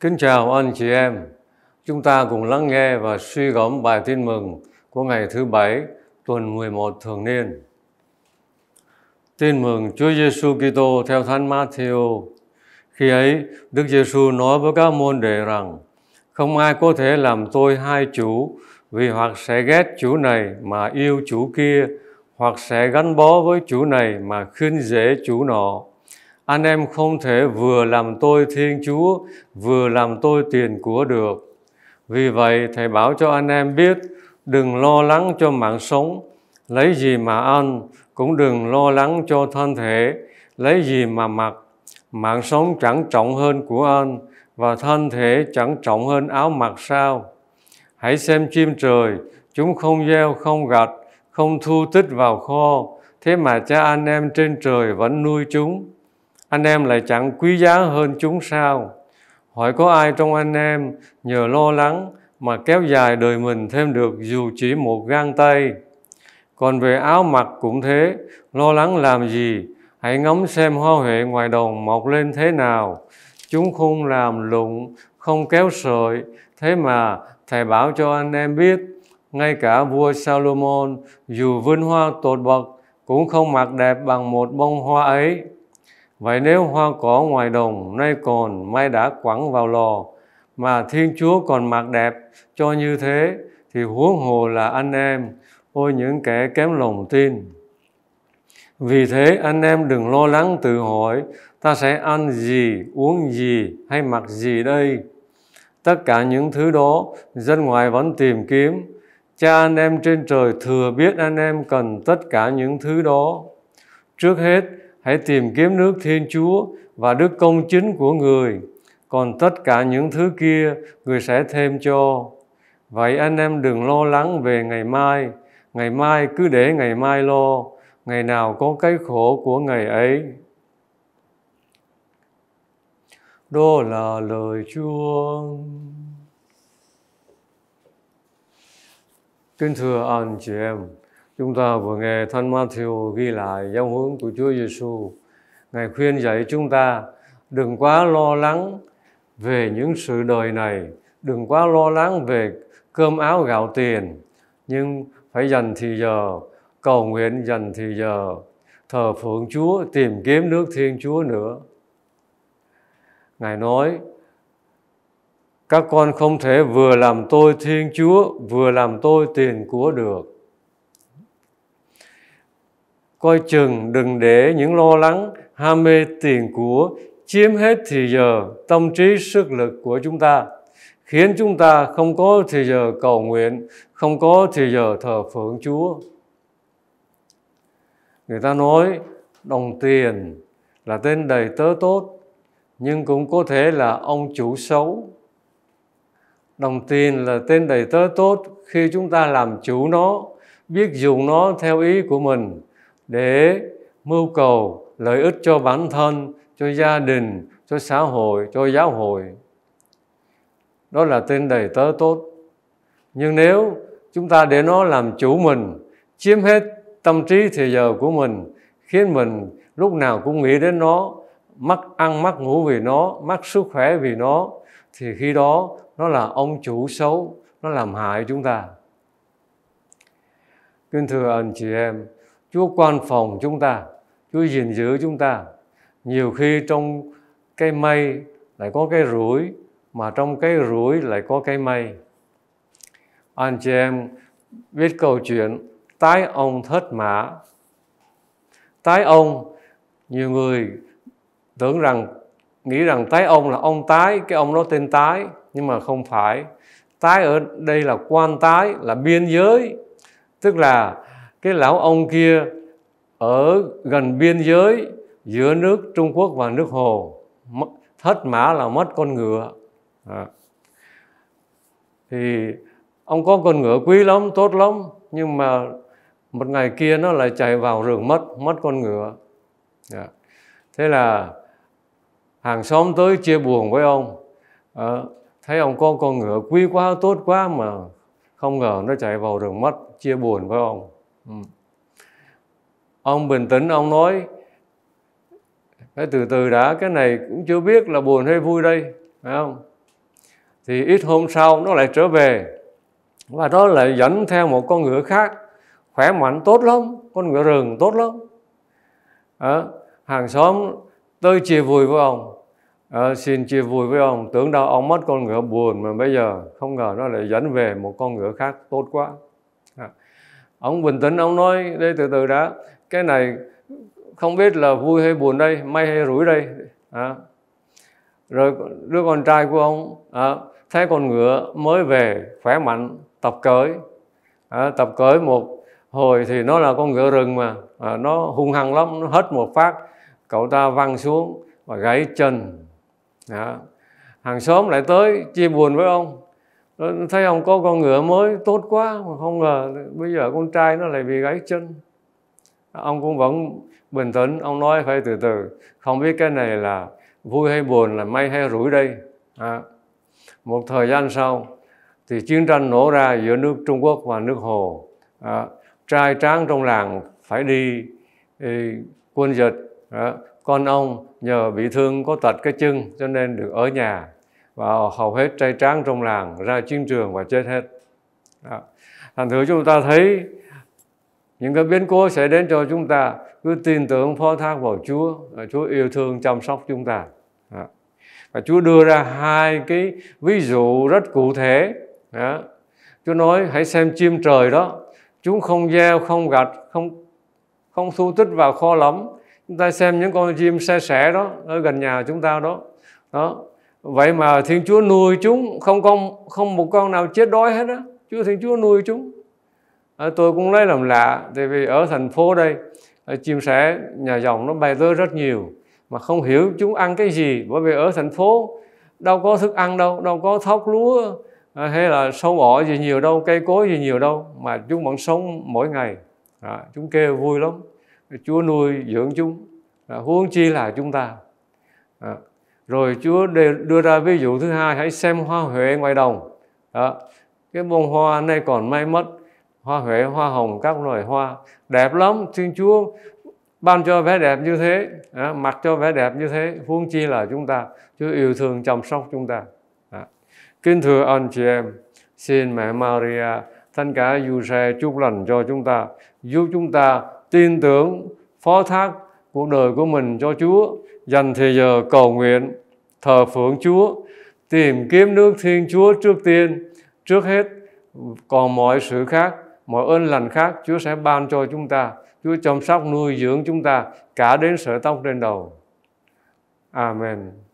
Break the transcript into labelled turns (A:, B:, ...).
A: Kính chào anh chị em. Chúng ta cùng lắng nghe và suy gẫm bài tin mừng của ngày thứ Bảy, tuần 11 thường niên. Tin mừng Chúa Giêsu Kitô theo Thánh Matthew. Khi ấy, Đức Giêsu nói với các môn đệ rằng: Không ai có thể làm tôi hai chủ, vì hoặc sẽ ghét chủ này mà yêu chủ kia, hoặc sẽ gắn bó với chủ này mà khinh dễ chủ nọ anh em không thể vừa làm tôi Thiên Chúa, vừa làm tôi tiền của được. Vì vậy, Thầy bảo cho anh em biết, đừng lo lắng cho mạng sống, lấy gì mà ăn, cũng đừng lo lắng cho thân thể, lấy gì mà mặc. Mạng sống chẳng trọng hơn của anh, và thân thể chẳng trọng hơn áo mặc sao. Hãy xem chim trời, chúng không gieo, không gặt, không thu tích vào kho, thế mà cha anh em trên trời vẫn nuôi chúng anh em lại chẳng quý giá hơn chúng sao hỏi có ai trong anh em nhờ lo lắng mà kéo dài đời mình thêm được dù chỉ một gang tay còn về áo mặc cũng thế lo lắng làm gì hãy ngắm xem hoa huệ ngoài đồng mọc lên thế nào chúng không làm lụng không kéo sợi thế mà thầy bảo cho anh em biết ngay cả vua Salomon dù vinh hoa tột bậc cũng không mặc đẹp bằng một bông hoa ấy Vậy nếu hoa cỏ ngoài đồng nay còn mai đã quẳng vào lò mà Thiên Chúa còn mặc đẹp cho như thế thì huống hồ là anh em, ôi những kẻ kém lòng tin. Vì thế anh em đừng lo lắng tự hỏi ta sẽ ăn gì, uống gì hay mặc gì đây. Tất cả những thứ đó dân ngoài vẫn tìm kiếm. Cha anh em trên trời thừa biết anh em cần tất cả những thứ đó. Trước hết, hãy tìm kiếm nước Thiên Chúa và đức công chính của người. Còn tất cả những thứ kia, người sẽ thêm cho. Vậy anh em đừng lo lắng về ngày mai. Ngày mai cứ để ngày mai lo. Ngày nào có cái khổ của ngày ấy. Đó là lời Chúa. Kính thưa anh chị em, Chúng ta vừa nghe Thánh Matthew ghi lại giáo huấn của Chúa Giêsu. Ngài khuyên dạy chúng ta đừng quá lo lắng về những sự đời này, đừng quá lo lắng về cơm áo gạo tiền, nhưng phải dành thì giờ, cầu nguyện dành thì giờ, thờ phượng Chúa, tìm kiếm nước Thiên Chúa nữa. Ngài nói, các con không thể vừa làm tôi Thiên Chúa, vừa làm tôi tiền của được coi chừng đừng để những lo lắng ham mê tiền của chiếm hết thì giờ tâm trí sức lực của chúng ta khiến chúng ta không có thì giờ cầu nguyện không có thì giờ thờ phượng chúa người ta nói đồng tiền là tên đầy tớ tốt nhưng cũng có thể là ông chủ xấu đồng tiền là tên đầy tớ tốt khi chúng ta làm chủ nó biết dùng nó theo ý của mình để mưu cầu lợi ích cho bản thân, cho gia đình, cho xã hội, cho giáo hội. Đó là tên đầy tớ tốt. Nhưng nếu chúng ta để nó làm chủ mình, chiếm hết tâm trí thì giờ của mình, khiến mình lúc nào cũng nghĩ đến nó, mắc ăn, mắc ngủ vì nó, mắc sức khỏe vì nó, thì khi đó nó là ông chủ xấu, nó làm hại chúng ta. Kính thưa anh chị em, Chúa quan phòng chúng ta, Chúa gìn giữ chúng ta. Nhiều khi trong cây mây lại có cái rủi, mà trong cái rủi lại có cái mây. Anh chị em biết câu chuyện tái ông thất mã. Tái ông, nhiều người tưởng rằng nghĩ rằng tái ông là ông tái, cái ông đó tên tái, nhưng mà không phải. Tái ở đây là quan tái, là biên giới, tức là cái lão ông kia ở gần biên giới giữa nước Trung Quốc và nước Hồ mất, thất mã là mất con ngựa à. thì ông có con ngựa quý lắm tốt lắm nhưng mà một ngày kia nó lại chạy vào rừng mất mất con ngựa à. thế là hàng xóm tới chia buồn với ông à, thấy ông có con ngựa quý quá tốt quá mà không ngờ nó chạy vào rừng mất chia buồn với ông Ừ. ông bình tĩnh ông nói cái từ từ đã cái này cũng chưa biết là buồn hay vui đây phải không thì ít hôm sau nó lại trở về và nó lại dẫn theo một con ngựa khác khỏe mạnh tốt lắm con ngựa rừng tốt lắm à, hàng xóm tôi chia vui với ông à, xin chia vui với ông tưởng đâu ông mất con ngựa buồn mà bây giờ không ngờ nó lại dẫn về một con ngựa khác tốt quá ông bình tĩnh ông nói đây từ từ đã cái này không biết là vui hay buồn đây may hay rủi đây à. rồi đứa con trai của ông à, thấy con ngựa mới về khỏe mạnh tập cởi à, tập cởi một hồi thì nó là con ngựa rừng mà à, nó hung hăng lắm nó hết một phát cậu ta văng xuống và gãy chân à. hàng xóm lại tới chia buồn với ông Ờ, thấy ông có con ngựa mới tốt quá mà không ngờ bây giờ con trai nó lại bị gãy chân ông cũng vẫn bình tĩnh ông nói phải từ từ không biết cái này là vui hay buồn là may hay rủi đây à. một thời gian sau thì chiến tranh nổ ra giữa nước Trung Quốc và nước Hồ à. trai tráng trong làng phải đi ý, quân dịch à. con ông nhờ bị thương có tật cái chân cho nên được ở nhà và hầu hết trai tráng trong làng ra chiến trường và chết hết đó. thành thử chúng ta thấy những cái biến cố sẽ đến cho chúng ta cứ tin tưởng phó thác vào Chúa và Chúa yêu thương chăm sóc chúng ta đó. và Chúa đưa ra hai cái ví dụ rất cụ thể đó. Chúa nói hãy xem chim trời đó chúng không gieo không gặt không không thu tích vào kho lắm chúng ta xem những con chim xe sẻ đó ở gần nhà chúng ta đó đó vậy mà thiên chúa nuôi chúng không con không một con nào chết đói hết á chúa thiên chúa nuôi chúng à, tôi cũng lấy làm lạ tại vì ở thành phố đây ờ, chim sẻ nhà dòng nó bay tới rất nhiều mà không hiểu chúng ăn cái gì bởi vì ở thành phố đâu có thức ăn đâu đâu có thóc lúa ờ, hay là sâu ỏ gì nhiều đâu cây cối gì nhiều đâu mà chúng vẫn sống mỗi ngày à, chúng kêu vui lắm chúa nuôi dưỡng chúng à, huống chi là chúng ta à, rồi Chúa đưa ra ví dụ thứ hai hãy xem hoa huệ ngoài đồng đó. cái bông hoa này còn may mất hoa huệ hoa hồng các loài hoa đẹp lắm Thiên Chúa ban cho vẻ đẹp như thế đó. mặc cho vẻ đẹp như thế huống chi là chúng ta Chúa yêu thương chăm sóc chúng ta đó. kính thưa anh chị em xin mẹ Maria thánh cả du xe chúc lành cho chúng ta giúp chúng ta tin tưởng phó thác cuộc đời của mình cho Chúa, dành thời giờ cầu nguyện, thờ phượng Chúa, tìm kiếm nước Thiên Chúa trước tiên, trước hết, còn mọi sự khác, mọi ơn lành khác Chúa sẽ ban cho chúng ta. Chúa chăm sóc nuôi dưỡng chúng ta cả đến sợi tóc trên đầu. Amen.